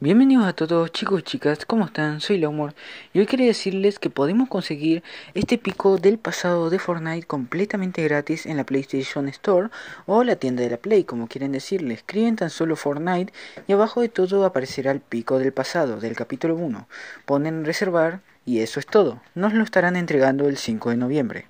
Bienvenidos a todos chicos y chicas, ¿cómo están? Soy Lomor y hoy quería decirles que podemos conseguir este pico del pasado de Fortnite completamente gratis en la PlayStation Store o la tienda de la Play, como quieren decirle. Escriben tan solo Fortnite y abajo de todo aparecerá el pico del pasado del capítulo 1. Ponen reservar y eso es todo. Nos lo estarán entregando el 5 de noviembre.